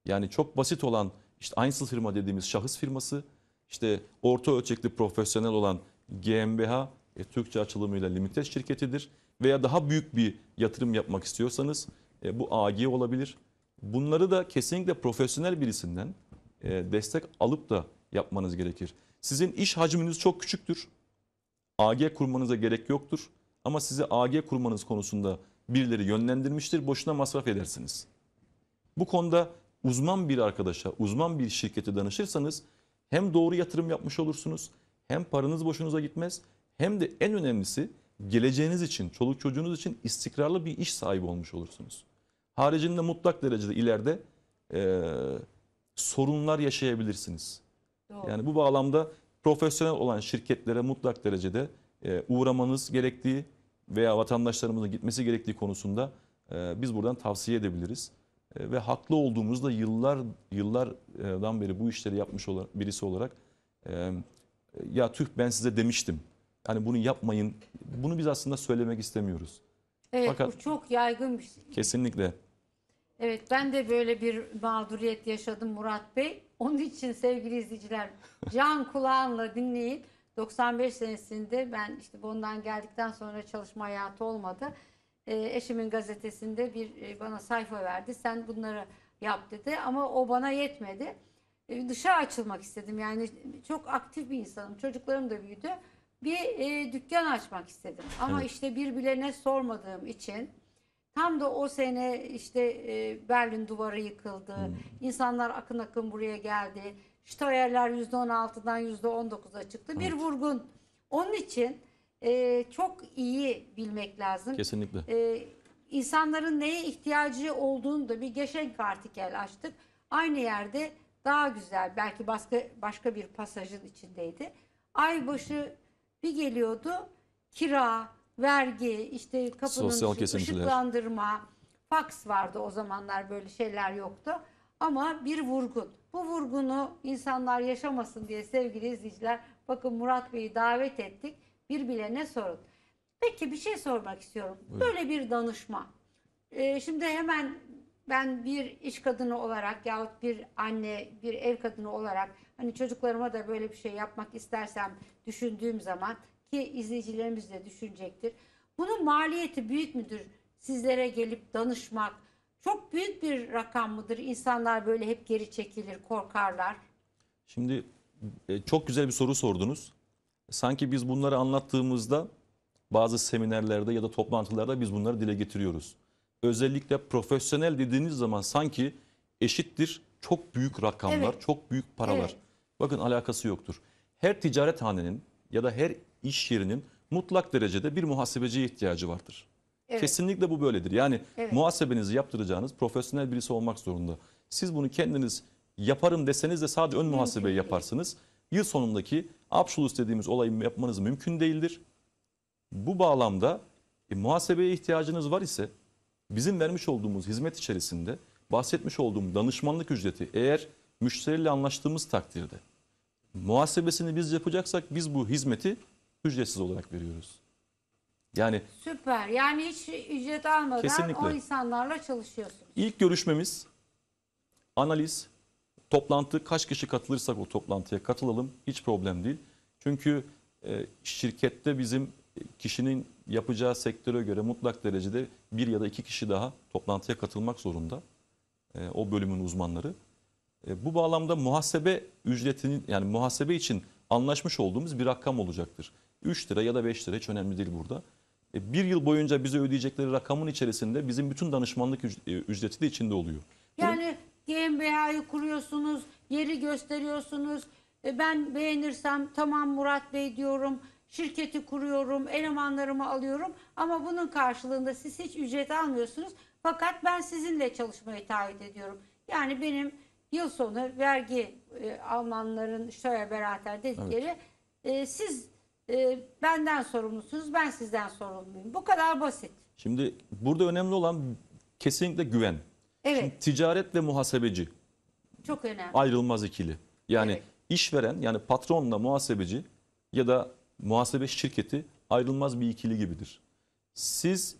Speaker 2: Yani çok basit olan işte Einzel firma dediğimiz şahıs firması, işte orta ölçekli profesyonel olan GmbH e, Türkçe açılımıyla limited şirketidir. Veya daha büyük bir yatırım yapmak istiyorsanız e, bu AG olabilir. Bunları da kesinlikle profesyonel birisinden e, destek alıp da yapmanız gerekir. Sizin iş hacminiz çok küçüktür. AG kurmanıza gerek yoktur. Ama sizi AG kurmanız konusunda birileri yönlendirmiştir. Boşuna masraf edersiniz. Bu konuda uzman bir arkadaşa, uzman bir şirkete danışırsanız hem doğru yatırım yapmış olursunuz, hem paranız boşunuza gitmez, hem de en önemlisi geleceğiniz için, çoluk çocuğunuz için istikrarlı bir iş sahibi olmuş olursunuz. Haricinde mutlak derecede ileride e, sorunlar yaşayabilirsiniz. Doğru. Yani bu bağlamda profesyonel olan şirketlere mutlak derecede e, uğramanız gerektiği veya vatandaşlarımızın gitmesi gerektiği konusunda e, biz buradan tavsiye edebiliriz. E, ve haklı olduğumuzda yıllar yıllardan beri bu işleri yapmış olan birisi olarak e, e, ya tüh ben size demiştim. Hani bunu yapmayın. Bunu biz aslında söylemek istemiyoruz. Evet Fakat, bu
Speaker 1: çok yaygın bir şey. Kesinlikle. Evet ben de böyle bir mağduriyet yaşadım Murat Bey. Onun için sevgili izleyiciler can kulağınla dinleyin. 95 senesinde ben işte bundan geldikten sonra çalışma hayatı olmadı e, eşimin gazetesinde bir e, bana sayfa verdi. Sen bunları yap dedi ama o bana yetmedi. E, dışa açılmak istedim. Yani çok aktif bir insanım. Çocuklarım da büyüdü. Bir e, dükkan açmak istedim. Ama evet. işte birbirlerine sormadığım için tam da o sene işte e, Berlin duvarı yıkıldı. Hmm. İnsanlar akın akın buraya geldi. Steuerler %16'dan %19'a çıktı. Evet. Bir vurgun. Onun için e, çok iyi bilmek lazım. Kesinlikle. E, insanların neye ihtiyacı olduğunu da bir geçen artikel açtık. Aynı yerde daha güzel belki başka, başka bir pasajın içindeydi. Ay başı bir geliyordu kira, vergi, işte kapının Sosyal ışıklandırma, faks vardı o zamanlar böyle şeyler yoktu. Ama bir vurgun. Bu vurgunu insanlar yaşamasın diye sevgili izleyiciler bakın Murat Bey'i davet ettik birbirine sorun. Peki bir şey sormak istiyorum. Buyurun. Böyle bir danışma. Ee, şimdi hemen ben bir iş kadını olarak yahut bir anne, bir ev kadını olarak hani çocuklarıma da böyle bir şey yapmak istersem düşündüğüm zaman ki izleyicilerimiz de düşünecektir. Bunun maliyeti büyük müdür? Sizlere gelip danışmak çok büyük bir rakam mıdır? İnsanlar böyle hep geri çekilir, korkarlar.
Speaker 2: Şimdi e, çok güzel bir soru sordunuz sanki biz bunları anlattığımızda bazı seminerlerde ya da toplantılarda biz bunları dile getiriyoruz. Özellikle profesyonel dediğiniz zaman sanki eşittir çok büyük rakamlar, evet. çok büyük paralar. Evet. Bakın alakası yoktur. Her ticaret hanenin ya da her iş yerinin mutlak derecede bir muhasebeciye ihtiyacı vardır. Evet. Kesinlikle bu böyledir. Yani evet. muhasebenizi yaptıracağınız profesyonel birisi olmak zorunda. Siz bunu kendiniz yaparım deseniz de sadece ön muhasebeyi yaparsınız yıl sonundaki absolut dediğimiz olayı yapmanız mümkün değildir. Bu bağlamda e, muhasebeye ihtiyacınız var ise bizim vermiş olduğumuz hizmet içerisinde bahsetmiş olduğum danışmanlık ücreti eğer müşteriyle anlaştığımız takdirde muhasebesini biz yapacaksak biz bu hizmeti ücretsiz olarak veriyoruz. Yani
Speaker 1: Süper. Yani hiç ücret almadan Kesinlikle. o insanlarla çalışıyorsunuz.
Speaker 2: İlk görüşmemiz analiz, toplantı kaç kişi katılırsak o toplantıya katılalım hiç problem değil. Çünkü e, şirkette bizim kişinin yapacağı sektöre göre mutlak derecede bir ya da iki kişi daha toplantıya katılmak zorunda. E, o bölümün uzmanları. E, bu bağlamda muhasebe ücretinin yani muhasebe için anlaşmış olduğumuz bir rakam olacaktır. 3 lira ya da 5 lira hiç önemli değil burada. E, bir yıl boyunca bize ödeyecekleri rakamın içerisinde bizim bütün danışmanlık e, ücreti de içinde oluyor.
Speaker 1: Yani GmbH'yı kuruyorsunuz, yeri gösteriyorsunuz. E, ben beğenirsem tamam Murat Bey diyorum, şirketi kuruyorum, elemanlarımı alıyorum. Ama bunun karşılığında siz hiç ücret almıyorsunuz. Fakat ben sizinle çalışmayı taahhüt ediyorum. Yani benim yıl sonu vergi e, Almanların şöyle berater dedikleri evet. e, siz e, benden sorumlusunuz, ben sizden sorumluyum. Bu kadar basit.
Speaker 2: Şimdi burada önemli olan kesinlikle güven. Evet. Şimdi ticaret ve muhasebeci. Çok önemli. Ayrılmaz ikili. Yani evet. işveren yani patronla muhasebeci ya da muhasebe şirketi ayrılmaz bir ikili gibidir. Siz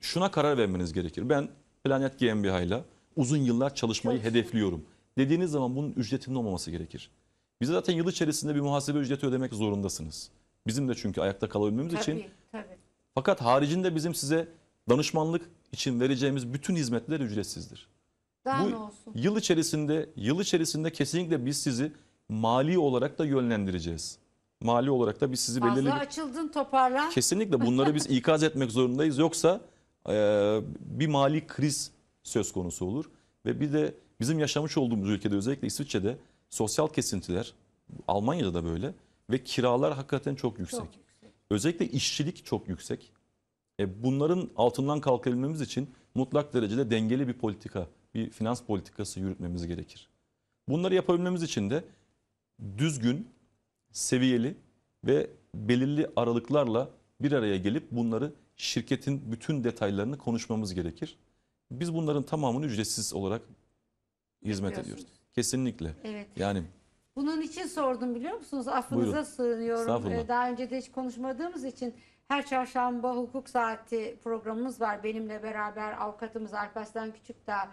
Speaker 2: şuna karar vermeniz gerekir. Ben Planet GmbH ile uzun yıllar çalışmayı Çalışın. hedefliyorum. Dediğiniz zaman bunun ücretinin olmaması gerekir. Biz zaten yıl içerisinde bir muhasebe ücreti ödemek zorundasınız. Bizim de çünkü ayakta kalabilmemiz tabii, için. Tabii. Fakat haricinde bizim size danışmanlık için vereceğimiz bütün hizmetler ücretsizdir.
Speaker 1: Daha Bu olsun.
Speaker 2: yıl içerisinde yıl içerisinde kesinlikle biz sizi mali olarak da yönlendireceğiz. Mali olarak da biz sizi belirli bir-
Speaker 1: açıldın toparlan.
Speaker 2: kesinlikle bunları biz ikaz etmek zorundayız yoksa e, bir mali kriz söz konusu olur ve bir de bizim yaşamış olduğumuz ülkede özellikle İsviçre'de sosyal kesintiler Almanya'da da böyle ve kiralar hakikaten çok yüksek. Çok yüksek. Özellikle işçilik çok yüksek. E, bunların altından kalkabilmemiz için mutlak derecede dengeli bir politika, bir finans politikası yürütmemiz gerekir. Bunları yapabilmemiz için de düzgün, seviyeli ve belirli aralıklarla bir araya gelip bunları şirketin bütün detaylarını konuşmamız gerekir. Biz bunların tamamını ücretsiz olarak hizmet ediyoruz. Kesinlikle. Evet. Yani
Speaker 1: bunun için sordum biliyor musunuz? Affınıza Buyurun. sığınıyorum. Ee, daha önce de hiç konuşmadığımız için her çarşamba hukuk saati programımız var. Benimle beraber avukatımız Alparslan Küçük da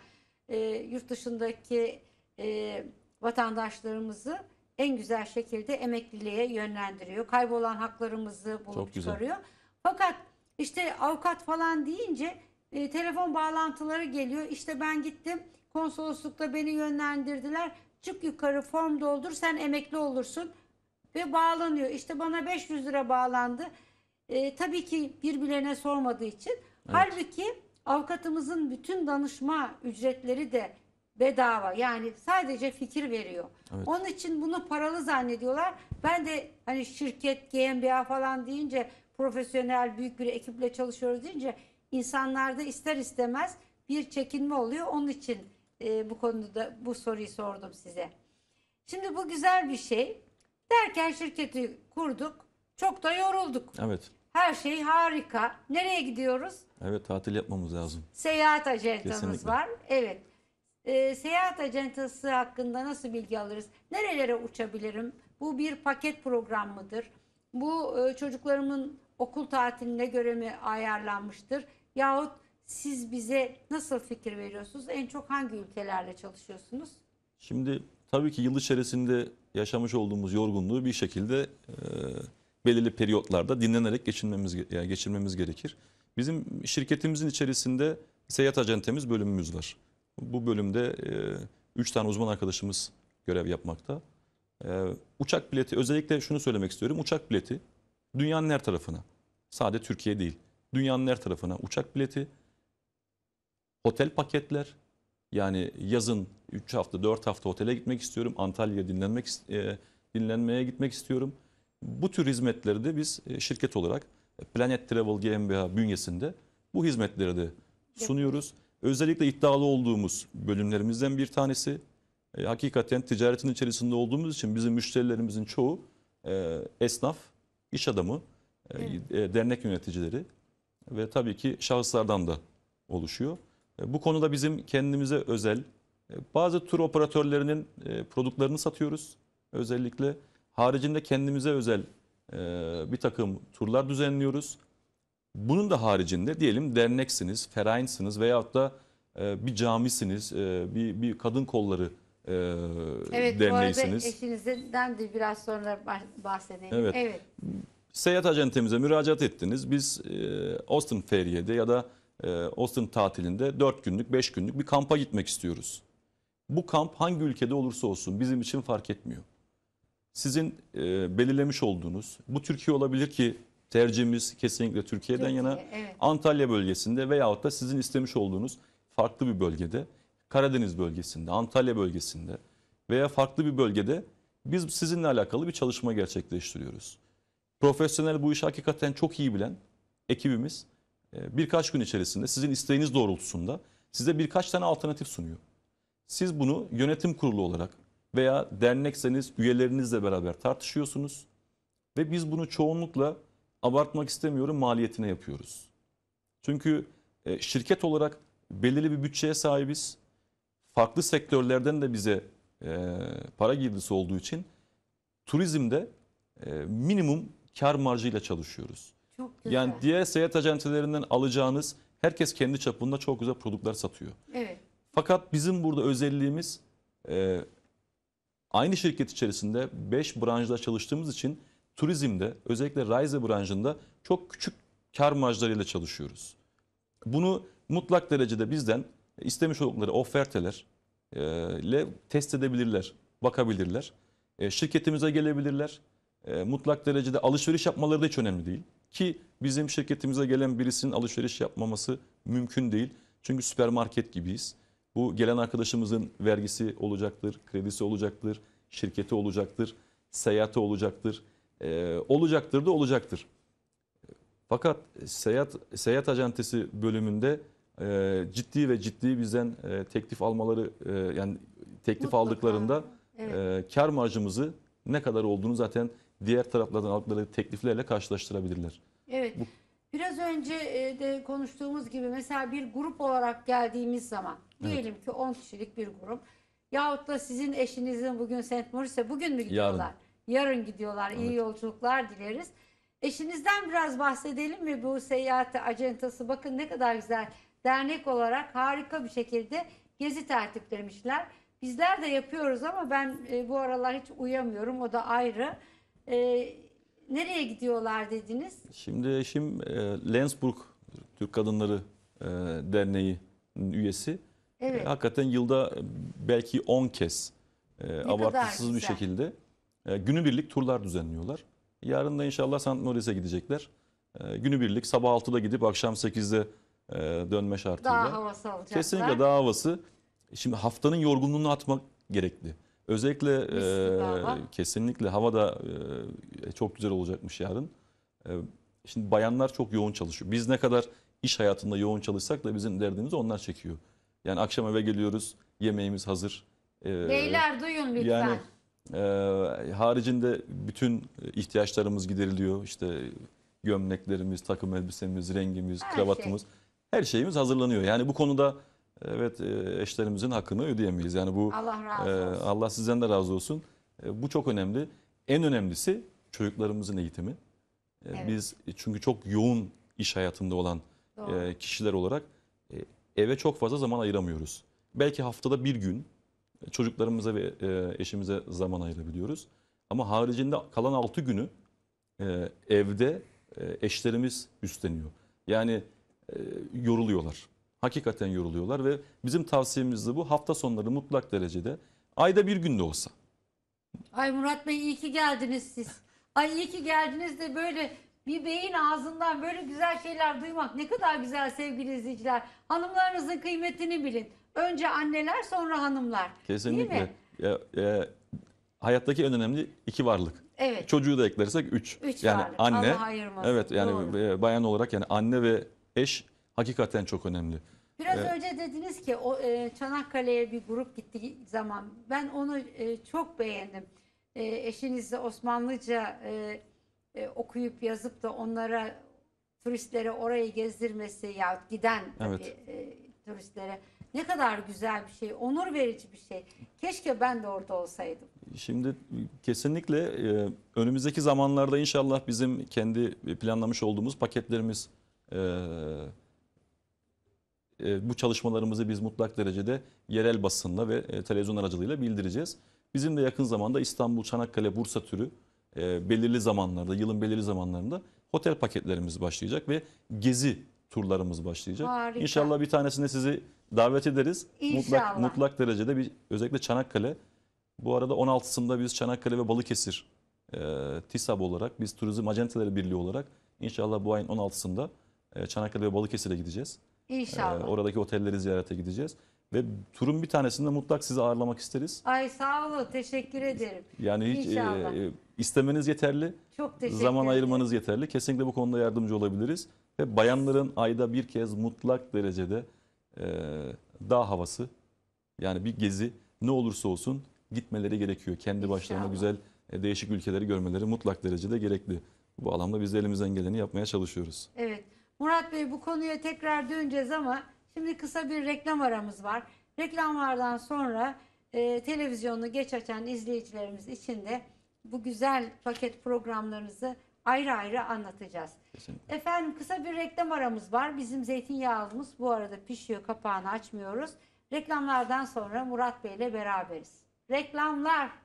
Speaker 1: e, yurt dışındaki e, vatandaşlarımızı en güzel şekilde emekliliğe yönlendiriyor. Kaybolan haklarımızı bulup Çok çıkarıyor. Fakat işte avukat falan deyince e, telefon bağlantıları geliyor. İşte ben gittim konsoloslukta beni yönlendirdiler. Çık yukarı form doldur sen emekli olursun ve bağlanıyor. İşte bana 500 lira bağlandı e, tabii ki birbirlerine sormadığı için. Evet. Halbuki avukatımızın bütün danışma ücretleri de bedava. Yani sadece fikir veriyor. Evet. Onun için bunu paralı zannediyorlar. Ben de hani şirket, GmbH falan deyince profesyonel büyük bir ekiple çalışıyoruz deyince insanlarda ister istemez bir çekinme oluyor. Onun için e, bu konuda bu soruyu sordum size. Şimdi bu güzel bir şey. Derken şirketi kurduk. Çok da yorulduk. Evet. Her şey harika. Nereye gidiyoruz?
Speaker 2: Evet tatil yapmamız lazım.
Speaker 1: Seyahat acentamız Kesinlikle. var. Evet. Ee, seyahat acentası hakkında nasıl bilgi alırız? Nerelere uçabilirim? Bu bir paket program mıdır? Bu e, çocuklarımın okul tatiline göre mi ayarlanmıştır? Yahut siz bize nasıl fikir veriyorsunuz? En çok hangi ülkelerle çalışıyorsunuz?
Speaker 2: Şimdi tabii ki yıl içerisinde yaşamış olduğumuz yorgunluğu bir şekilde e, belirli periyotlarda dinlenerek geçinmemiz yani geçirmemiz gerekir. Bizim şirketimizin içerisinde seyahat acentemiz bölümümüz var. Bu bölümde 3 e, tane uzman arkadaşımız görev yapmakta. E, uçak bileti özellikle şunu söylemek istiyorum. Uçak bileti dünyanın her tarafına sadece Türkiye değil dünyanın her tarafına uçak bileti, otel paketler yani yazın 3 hafta 4 hafta otele gitmek istiyorum. Antalya'ya dinlenmek e, dinlenmeye gitmek istiyorum. Bu tür hizmetleri de biz e, şirket olarak e, Planet Travel GmbH bünyesinde bu hizmetleri de sunuyoruz. Özellikle iddialı olduğumuz bölümlerimizden bir tanesi. E, hakikaten ticaretin içerisinde olduğumuz için bizim müşterilerimizin çoğu esnaf, iş adamı, evet. dernek yöneticileri ve tabii ki şahıslardan da oluşuyor. bu konuda bizim kendimize özel bazı tur operatörlerinin e, produklarını satıyoruz özellikle. Haricinde kendimize özel e, bir takım turlar düzenliyoruz. Bunun da haricinde diyelim derneksiniz, ferahinsiniz veyahut da e, bir camisiniz, e, bir, bir kadın kolları e, evet, derneğisiniz. Evet bu arada
Speaker 1: eşinizden de biraz sonra bahsedelim. Evet. evet.
Speaker 2: Seyahat acentemize müracaat ettiniz. Biz e, Austin Feriye'de ya da e, Austin tatilinde 4 günlük 5 günlük bir kampa gitmek istiyoruz. Bu kamp hangi ülkede olursa olsun bizim için fark etmiyor. Sizin e, belirlemiş olduğunuz bu Türkiye olabilir ki tercihimiz kesinlikle Türkiye'den Türkiye, yana evet. Antalya bölgesinde veyahut da sizin istemiş olduğunuz farklı bir bölgede Karadeniz bölgesinde, Antalya bölgesinde veya farklı bir bölgede biz sizinle alakalı bir çalışma gerçekleştiriyoruz. Profesyonel bu işi hakikaten çok iyi bilen ekibimiz e, birkaç gün içerisinde sizin isteğiniz doğrultusunda size birkaç tane alternatif sunuyor. Siz bunu yönetim kurulu olarak veya dernekseniz üyelerinizle beraber tartışıyorsunuz ve biz bunu çoğunlukla abartmak istemiyorum maliyetine yapıyoruz. Çünkü e, şirket olarak belirli bir bütçeye sahibiz. Farklı sektörlerden de bize e, para girdisi olduğu için turizmde e, minimum kar marjıyla çalışıyoruz. Çok güzel. Yani diğer seyahat acentelerinden alacağınız herkes kendi çapında çok güzel produktlar satıyor. Evet. Fakat bizim burada özelliğimiz Aynı şirket içerisinde 5 branşta çalıştığımız için turizmde özellikle Rise branşında çok küçük kar marjlarıyla çalışıyoruz. Bunu mutlak derecede bizden istemiş oldukları oferteler ile e, test edebilirler, bakabilirler. E, şirketimize gelebilirler. E, mutlak derecede alışveriş yapmaları da hiç önemli değil. Ki bizim şirketimize gelen birisinin alışveriş yapmaması mümkün değil. Çünkü süpermarket gibiyiz. Bu gelen arkadaşımızın vergisi olacaktır, kredisi olacaktır, şirketi olacaktır, seyahati olacaktır. Ee, olacaktır da olacaktır. Fakat seyahat, seyahat acentesi bölümünde e, ciddi ve ciddi bizden e, teklif almaları e, yani teklif Mutlaka. aldıklarında evet. e, kar marjımızı ne kadar olduğunu zaten diğer taraflardan aldıkları tekliflerle karşılaştırabilirler.
Speaker 1: Evet. Bu... Biraz önce e, de konuştuğumuz gibi mesela bir grup olarak geldiğimiz zaman Diyelim ki 10 kişilik bir grup. Yahut da sizin eşinizin bugün St. Morit'se bugün mü gidiyorlar? Yarın. Yarın gidiyorlar. Evet. İyi yolculuklar dileriz. Eşinizden biraz bahsedelim mi bu seyahati acentası? Bakın ne kadar güzel. Dernek olarak harika bir şekilde gezi tertiplemişler. Bizler de yapıyoruz ama ben e, bu aralar hiç uyamıyorum. O da ayrı. E, nereye gidiyorlar dediniz?
Speaker 2: Şimdi eşim e, Lensburg Türk Kadınları e, Derneği üyesi. Evet. E, hakikaten yılda e, belki 10 kez e, abartısız bir şekilde e, günübirlik turlar düzenliyorlar. Yarın da inşallah Sant Moris'e gidecekler. E, günübirlik sabah 6'da gidip akşam 8'de e, dönme şartıyla. Daha
Speaker 1: havası alacaklar. Kesinlikle
Speaker 2: daha havası. Şimdi haftanın yorgunluğunu atmak gerekli. Özellikle e, kesinlikle hava da e, çok güzel olacakmış yarın. E, şimdi bayanlar çok yoğun çalışıyor. Biz ne kadar iş hayatında yoğun çalışsak da bizim derdimizi onlar çekiyor. Yani akşam eve geliyoruz, yemeğimiz hazır. Ee, Beyler
Speaker 1: duyun lütfen. Yani
Speaker 2: e, haricinde bütün ihtiyaçlarımız gideriliyor. İşte gömleklerimiz, takım elbisemiz, rengimiz, her kravatımız, şey. her şeyimiz hazırlanıyor. Yani bu konuda evet e, eşlerimizin hakkını ödeyemeyiz. Yani bu Allah razı e, olsun. E, Allah sizden de razı olsun. E, bu çok önemli. En önemlisi çocuklarımızın eğitimi. E, evet. Biz çünkü çok yoğun iş hayatında olan Doğru. kişiler olarak eve çok fazla zaman ayıramıyoruz. Belki haftada bir gün e, çocuklarımıza ve e, eşimize zaman ayırabiliyoruz. Ama haricinde kalan altı günü e, evde eşlerimiz üstleniyor. Yani yoruluyorlar. Hakikaten yoruluyorlar ve bizim tavsiyemiz de bu. Hafta sonları mutlak derecede ayda bir günde olsa.
Speaker 1: Ay Murat Bey iyi ki geldiniz siz. Ay iyi ki geldiniz de böyle bir beyin ağzından böyle güzel şeyler duymak ne kadar güzel sevgili izleyiciler. Hanımlarınızın kıymetini bilin. Önce anneler sonra hanımlar.
Speaker 2: Kesinlikle. Değil mi? Ya, ya, hayattaki en önemli iki varlık. Evet. Çocuğu da eklersek üç. Üç yani varlık. anne. Allah ayırmasın. Evet yani Doğru. bayan olarak yani anne ve eş hakikaten çok önemli. Biraz evet.
Speaker 1: önce dediniz ki o e, Çanakkale'ye bir grup gittiği zaman ben onu e, çok beğendim. E, eşinizle Osmanlıca e, e, okuyup yazıp da onlara turistlere orayı gezdirmesi ya giden evet. tabii, e, turistlere ne kadar güzel bir şey, onur verici bir şey. Keşke ben de orada olsaydım.
Speaker 2: Şimdi kesinlikle e, önümüzdeki zamanlarda inşallah bizim kendi planlamış olduğumuz paketlerimiz e, e, bu çalışmalarımızı biz mutlak derecede yerel basınla ve e, televizyon aracılığıyla bildireceğiz. Bizim de yakın zamanda İstanbul, Çanakkale, Bursa türü e, belirli zamanlarda, yılın belirli zamanlarında otel paketlerimiz başlayacak ve gezi turlarımız başlayacak. Harika. İnşallah bir tanesinde sizi davet ederiz. İnşallah. Mutlak, mutlak derecede bir özellikle Çanakkale. Bu arada 16'sında biz Çanakkale ve Balıkesir e, TİSAB olarak biz Turizm Acenteleri Birliği olarak inşallah bu ayın 16'sında e, Çanakkale ve Balıkesir'e gideceğiz. E, inşallah. E, oradaki otelleri ziyarete gideceğiz. Ve turun bir tanesinde mutlak sizi ağırlamak isteriz.
Speaker 1: Ay sağ olun teşekkür ederim.
Speaker 2: Yani hiç e, İnşallah. E, e, İstemeniz yeterli.
Speaker 1: Çok teşekkür Zaman ayırmanız
Speaker 2: yeterli. Kesinlikle bu konuda yardımcı olabiliriz. Ve bayanların ayda bir kez mutlak derecede e, dağ havası yani bir gezi ne olursa olsun gitmeleri gerekiyor. Kendi başlarına güzel e, değişik ülkeleri görmeleri mutlak derecede gerekli. Bu bağlamda biz de elimizden geleni yapmaya çalışıyoruz.
Speaker 1: Evet. Murat Bey bu konuya tekrar döneceğiz ama şimdi kısa bir reklam aramız var. Reklamlardan sonra e, televizyonu geç açan izleyicilerimiz için de bu güzel paket programlarınızı ayrı ayrı anlatacağız. Kesinlikle. Efendim kısa bir reklam aramız var. Bizim zeytinyağımız bu arada pişiyor kapağını açmıyoruz. Reklamlardan sonra Murat Bey ile beraberiz. Reklamlar.